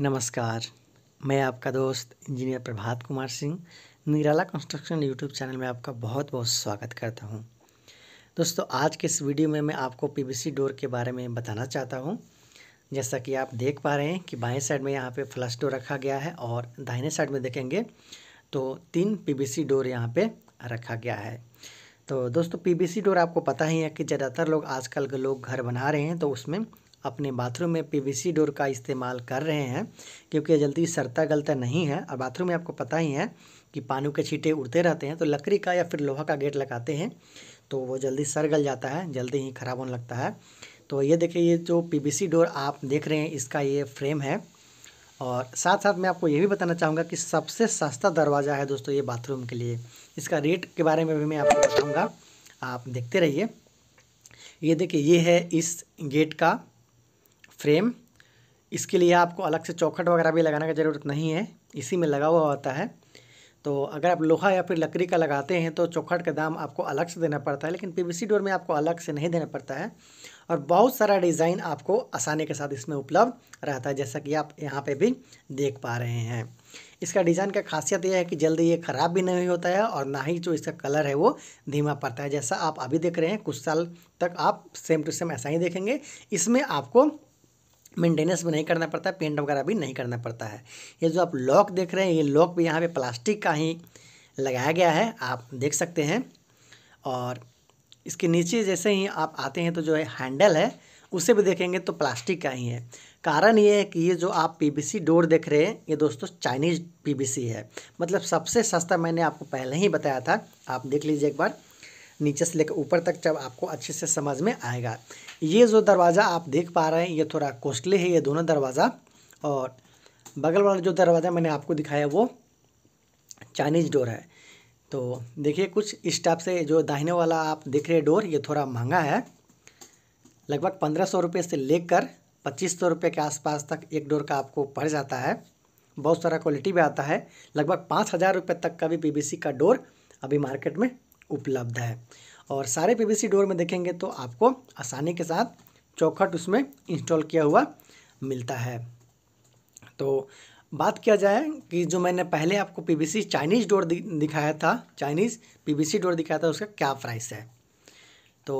नमस्कार मैं आपका दोस्त engineer Prabhat Kumar Singh Nirala construction YouTube channel में आपका बहुत बहुत स्वागत करता हूं। दोस्तों आज के इस वीडियो में मैं आपको पीवीसी डोर के बारे में बताना चाहता हूं। जैसा कि आप देख पा रहे हैं कि बाएं साइड में यहाँ पे फ्लश डोर रखा गया है और दाहिने साइड में देखेंगे तो तीन पी डोर यहाँ पर रखा गया है तो दोस्तों पी डोर आपको पता ही है कि ज़्यादातर लोग आजकल के लोग घर बना रहे हैं तो उसमें अपने बाथरूम में पीवीसी डोर का इस्तेमाल कर रहे हैं क्योंकि जल्दी सरता गलता नहीं है और बाथरूम में आपको पता ही है कि पानी के छींटे उड़ते रहते हैं तो लकड़ी का या फिर लोहा का गेट लगाते हैं तो वो जल्दी सर गल जाता है जल्दी ही ख़राब होने लगता है तो ये देखिए ये जो पीवीसी डोर आप देख रहे हैं इसका ये फ्रेम है और साथ साथ मैं आपको ये भी बताना चाहूँगा कि सबसे सस्ता दरवाज़ा है दोस्तों ये बाथरूम के लिए इसका रेट के बारे में भी मैं आपको बताऊँगा आप देखते रहिए ये देखिए ये है इस गेट का फ्रेम इसके लिए आपको अलग से चौखट वगैरह भी लगाने की ज़रूरत नहीं है इसी में लगा हुआ होता है तो अगर आप लोहा या फिर लकड़ी का लगाते हैं तो चौखट का दाम आपको अलग से देना पड़ता है लेकिन पीवीसी डोर में आपको अलग से नहीं देना पड़ता है और बहुत सारा डिज़ाइन आपको आसानी के साथ इसमें उपलब्ध रहता है जैसा कि आप यहाँ पे भी देख पा रहे हैं इसका डिज़ाइन का खासियत यह है कि जल्दी ये ख़राब भी नहीं होता है और ना ही जो इसका कलर है वो धीमा पड़ता है जैसा आप अभी देख रहे हैं कुछ साल तक आप सेम टू सेम ऐसा ही देखेंगे इसमें आपको मेंटेनेंस भी नहीं करना पड़ता पेंट वगैरह भी नहीं करना पड़ता है ये जो आप लॉक देख रहे हैं ये लॉक भी यहाँ पे प्लास्टिक का ही लगाया गया है आप देख सकते हैं और इसके नीचे जैसे ही आप आते हैं तो जो है हैंडल है उसे भी देखेंगे तो प्लास्टिक का ही है कारण ये है कि ये जो आप पीबीसी डोर देख रहे हैं ये दोस्तों चाइनीज पीबीसी है मतलब सबसे सस्ता मैंने आपको पहले ही बताया था आप देख लीजिए एक बार नीचे से लेकर ऊपर तक जब आपको अच्छे से समझ में आएगा ये जो दरवाज़ा आप देख पा रहे हैं ये थोड़ा कॉस्टली है ये दोनों दरवाज़ा और बगल वाला जो दरवाज़ा मैंने आपको दिखाया वो चाइनीज़ डोर है तो देखिए कुछ इस टाइप से जो दाहिने वाला आप देख रहे डोर ये थोड़ा महंगा है लगभग पंद्रह सौ रुपये से लेकर पच्चीस सौ रुपये के आसपास तक एक डोर का आपको पड़ जाता है बहुत सारा क्वालिटी भी आता है लगभग पाँच हज़ार रुपये तक का भी पीवीसी का डोर अभी मार्केट में उपलब्ध है और सारे पीवीसी डोर में देखेंगे तो आपको आसानी के साथ चौखट उसमें इंस्टॉल किया हुआ मिलता है तो बात किया जाए कि जो मैंने पहले आपको पीवीसी चाइनीज़ डोर दिखाया था चाइनीज़ पीवीसी डोर दिखाया था उसका क्या प्राइस है तो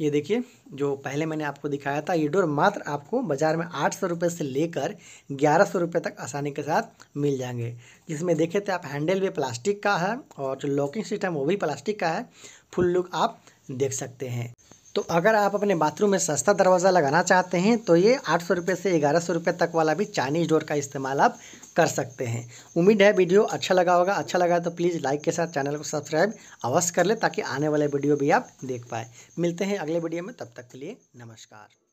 ये देखिए जो पहले मैंने आपको दिखाया था ये डोर मात्र आपको बाज़ार में आठ सौ रुपये से लेकर ग्यारह सौ रुपये तक आसानी के साथ मिल जाएंगे जिसमें देखे थे आप हैंडल भी प्लास्टिक का है और जो लॉकिंग सिस्टम वो भी प्लास्टिक का है फुल लुक आप देख सकते हैं तो अगर आप अपने बाथरूम में सस्ता दरवाज़ा लगाना चाहते हैं तो ये आठ सौ रुपये से ग्यारह सौ रुपये तक वाला भी चाइनीज़ डोर का इस्तेमाल आप कर सकते हैं उम्मीद है वीडियो अच्छा लगा होगा अच्छा लगा तो प्लीज़ लाइक के साथ चैनल को सब्सक्राइब अवश्य कर ले ताकि आने वाले वीडियो भी आप देख पाए मिलते हैं अगले वीडियो में तब तक के लिए नमस्कार